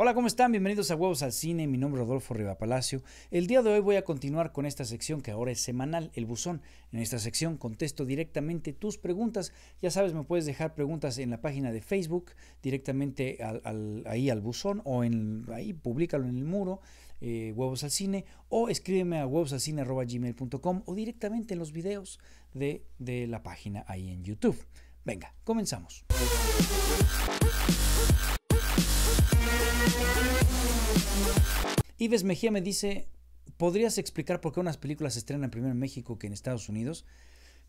Hola, ¿cómo están? Bienvenidos a Huevos al Cine. Mi nombre es Rodolfo palacio El día de hoy voy a continuar con esta sección que ahora es semanal, el buzón. En esta sección contesto directamente tus preguntas. Ya sabes, me puedes dejar preguntas en la página de Facebook, directamente ahí al buzón o en, ahí, públicalo en el muro. Eh, huevos al cine o escríbeme a huevosalcine.gmail.com o directamente en los videos de, de la página ahí en YouTube. Venga, comenzamos. Ives Mejía me dice, ¿podrías explicar por qué unas películas se estrenan primero en México que en Estados Unidos?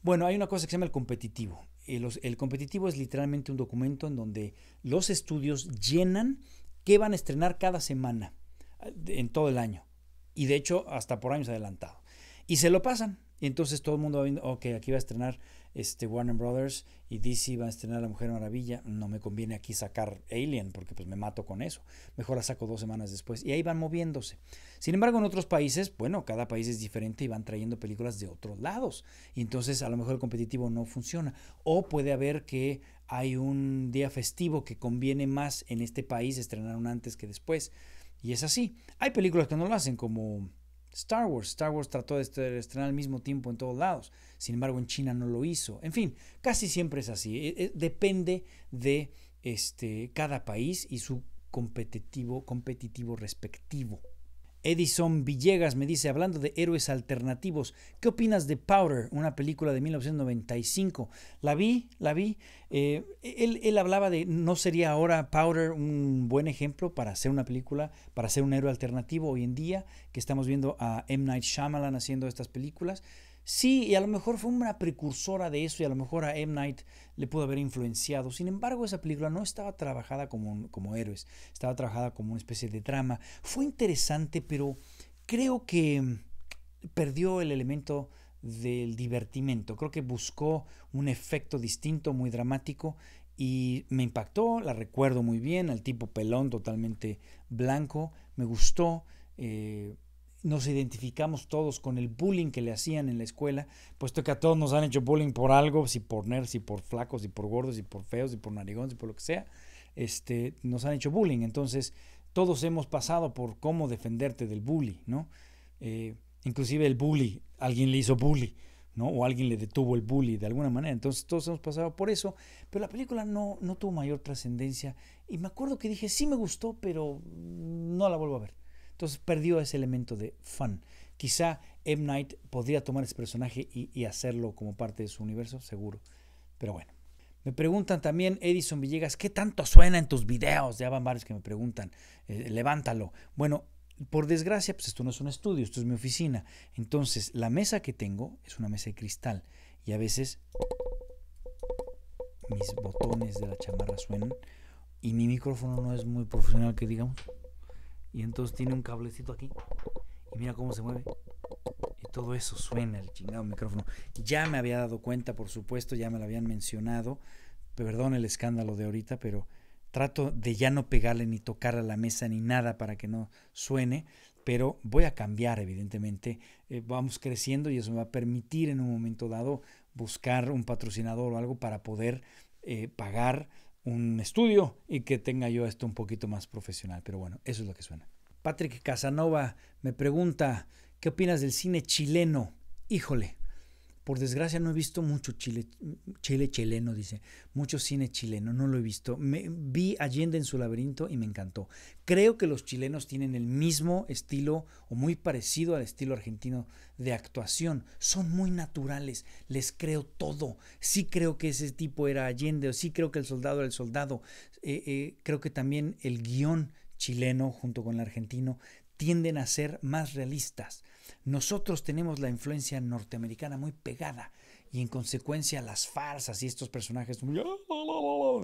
Bueno, hay una cosa que se llama el competitivo. Eh, el, competitivo es literalmente un documento en donde los estudios llenan qué van a estrenar cada semana eh, en todo el año. Y de hecho, hasta por años adelantado. Y se lo pasan. Y entonces todo el mundo va viendo, ok, aquí va a estrenar este Warner Brothers y DC van a estrenar La Mujer Maravilla, no me conviene aquí sacar Alien porque pues me mato con eso. Mejor la saco dos semanas después y ahí van moviéndose. Sin embargo, en otros países, bueno, cada país es diferente y van trayendo películas de otros lados. Y entonces a lo mejor el competitivo no funciona. O puede haber que hay un día festivo que conviene más en este país estrenar un antes que después. Y es así. Hay películas que no lo hacen como Star Wars. Star Wars trató de estrenar al mismo tiempo en todos lados. Sin embargo, en China no lo hizo. En fin, casi siempre es así. E, e, depende de este, cada país y su competitivo, competitivo respectivo. Edison Villegas me dice, hablando de héroes alternativos, ¿qué opinas de Powder, una película de 1995? La vi, la vi. Eh, él, él, hablaba de, ¿no sería ahora Powder un buen ejemplo para hacer una película, para ser un héroe alternativo hoy en día, que estamos viendo a M. Night Shyamalan haciendo estas películas? Sí, y a lo mejor fue una precursora de eso y a lo mejor a M. Night le pudo haber influenciado. Sin embargo, esa película no estaba trabajada como, como héroes, estaba trabajada como una especie de drama. Fue interesante, pero creo que mm, perdió el elemento del divertimento. Creo que buscó un efecto distinto, muy dramático, y me impactó, la recuerdo muy bien, al tipo pelón totalmente blanco, me gustó. Eh, nos identificamos todos con el bullying que le hacían en la escuela, puesto que a todos nos han hecho bullying por algo, si por nerds, si por flacos, si por gordos, si por feos, si por narigones, si por lo que sea, este, nos han hecho bullying. Entonces, todos hemos pasado por cómo defenderte del bully, ¿no? Eh, inclusive el bully, alguien le hizo bully, ¿no? O alguien le detuvo el bully de alguna manera. Entonces, todos hemos pasado por eso, pero la película no, no tuvo mayor trascendencia. Y me acuerdo que dije, sí me gustó, pero no la vuelvo a ver. Entonces perdió ese elemento de fun. Quizá M. Knight podría tomar ese personaje y, hacerlo como parte de su universo, seguro. Pero bueno. Me preguntan también, Edison Villegas, ¿qué tanto suena en tus videos? Ya van varios que me preguntan, eh, levántalo. Bueno, por desgracia, pues esto no es un estudio, esto es mi oficina. Entonces, la mesa que tengo es una mesa de cristal y a veces mis botones de la chamarra suenan y mi micrófono no es muy profesional, que digamos. Y entonces tiene un cablecito aquí. Y mira cómo se mueve. Y todo eso suena el chingado micrófono. Ya me había dado cuenta, por supuesto, ya me lo habían mencionado. Perdón el escándalo de ahorita, pero trato de ya no pegarle ni tocar a la mesa ni nada para que no suene. Pero voy a cambiar, evidentemente. Eh, vamos creciendo y eso me va a permitir en un momento dado buscar un patrocinador o algo para poder eh, pagar un estudio y que tenga yo esto un poquito más profesional. Pero bueno, eso es lo que suena. Patrick Casanova me pregunta, ¿qué opinas del cine chileno? Híjole, por desgracia no he visto mucho Chile, Chile chileno, dice, mucho cine chileno, no lo he visto. vi Allende en su laberinto y me encantó. Creo que los chilenos tienen el mismo estilo o muy parecido al estilo argentino de actuación. Son muy naturales, les creo todo. Sí creo que ese tipo era Allende o sí creo que el soldado era el soldado. Eh, eh, creo que también el guión chileno junto con el argentino tienden a ser más realistas. Nosotros tenemos la influencia norteamericana muy pegada y en consecuencia las farsas y estos personajes muy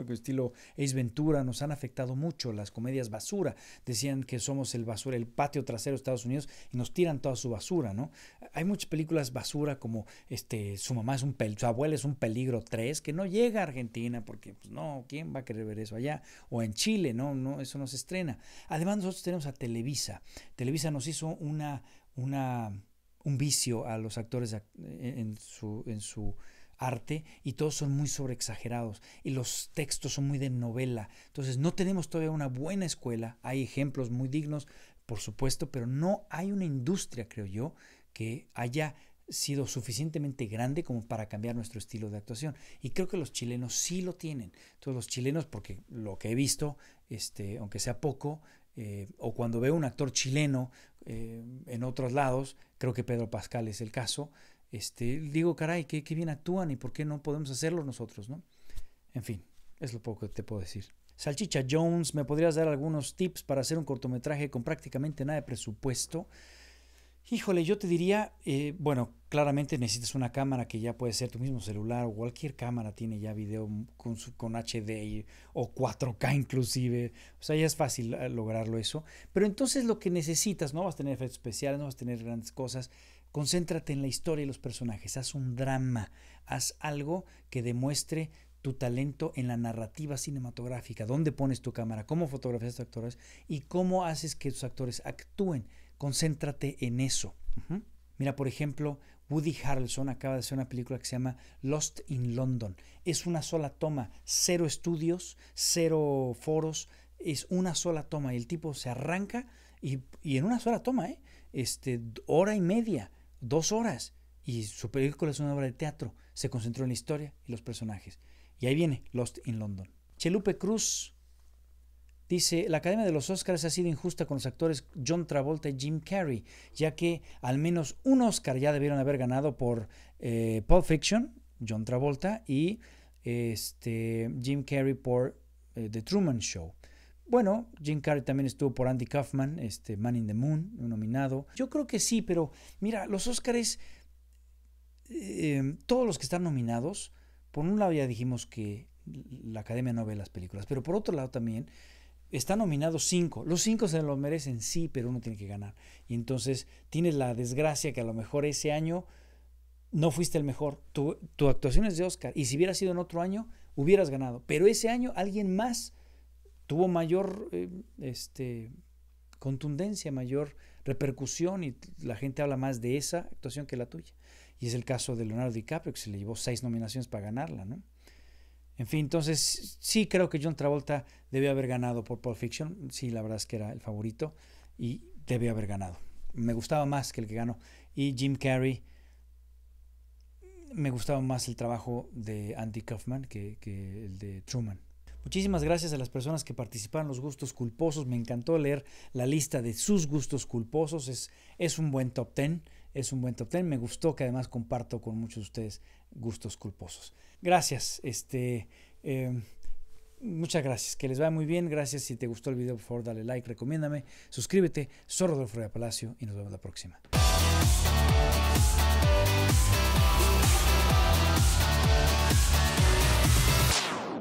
estilo Ace Ventura nos han afectado mucho, las comedias basura, decían que somos el basura, el patio trasero de Estados Unidos y nos tiran toda su basura, ¿no? Hay muchas películas basura como este su mamá es un peligro, su abuela es un peligro 3 que no llega a Argentina porque pues, no, ¿quién va a querer ver eso allá? O en Chile, no, no, eso no se estrena. Además nosotros tenemos a Televisa. Televisa nos hizo una una, un vicio a los actores e, en su, en su arte y todos son muy sobreexagerados y los textos son muy de novela. Entonces no tenemos todavía una buena escuela, hay ejemplos muy dignos, por supuesto, pero no hay una industria, creo yo, que haya sido suficientemente grande como para cambiar nuestro estilo de actuación. Y creo que los chilenos sí lo tienen. todos los chilenos, porque lo que he visto, este, aunque sea poco, eh, o cuando veo un actor chileno Em, en otros lados, creo que Pedro Pascal es el caso, este, digo, caray, qué, qué bien actúan y por qué no podemos hacerlo nosotros, ¿no? En fin, es lo poco que te puedo decir. Salchicha Jones, ¿me podrías dar algunos tips para hacer un cortometraje con prácticamente nada de presupuesto? Híjole, yo te diría, eh, bueno, claramente necesitas una cámara que ya puede ser tu mismo celular o cualquier cámara tiene ya video con, HD o 4K inclusive. O sea, ya es fácil eh, lograrlo eso. Pero entonces lo que necesitas, no vas a tener efectos especiales, no vas a tener grandes cosas. Concéntrate en la historia y los personajes. Haz un drama. Haz algo que demuestre tu talento en la narrativa cinematográfica, dónde pones tu cámara, cómo fotografías a tus actores y cómo haces que tus actores actúen. Concéntrate en eso. Mira, por ejemplo, Woody Harrelson acaba de hacer una película que se llama Lost in London. Es una sola toma, cero estudios, cero foros, es una sola toma. Y el tipo se arranca y, en una sola toma, ¿eh? este, hora y media, dos horas. Y su película es una obra de teatro. Se concentró en la historia y los personajes. Y ahí viene Lost in London. Chelupe Cruz Dice, la Academia de los Oscars ha sido injusta con los actores John Travolta y Jim Carrey, ya que al menos un Oscar ya debieron haber ganado por eh, Pulp Fiction, John Travolta, y este, Jim Carrey por eh, The Truman Show. Bueno, Jim Carrey también estuvo por Andy Kaufman, este, Man in the Moon, nominado. Yo creo que sí, pero mira, los Oscars, eh, todos los que están nominados, por un lado ya dijimos que la Academia no ve las películas, pero por otro lado también Está nominado cinco. Los cinco se lo merecen, sí, pero uno tiene que ganar. Y entonces tienes la desgracia que a lo mejor ese año no fuiste el mejor. Tu, actuación es de Oscar. Y si hubiera sido en otro año, hubieras ganado. Pero ese año alguien más tuvo mayor eh, este, contundencia, mayor repercusión y la gente habla más de esa actuación que la tuya. Y es el caso de Leonardo DiCaprio, que se le llevó seis nominaciones para ganarla, ¿no? En fin, entonces sí creo que John Travolta debió haber ganado por Pulp Fiction. Sí, la verdad es que era el favorito y debió haber ganado. Me gustaba más que el que ganó. Y Jim Carrey, me gustaba más el trabajo de Andy Kaufman que el de Truman. Muchísimas gracias a las personas que participaron en los gustos culposos. Me encantó leer la lista de sus gustos culposos. Es, es un buen top ten. Es un buen top ten. Me gustó que además comparto con muchos de ustedes gustos culposos. Gracias. Este, em, muchas gracias. Que les vaya muy bien. Gracias. Si te gustó el video, por favor, dale like, recomiéndame, suscríbete. Soy Rodolfo de Palacio y nos vemos la próxima.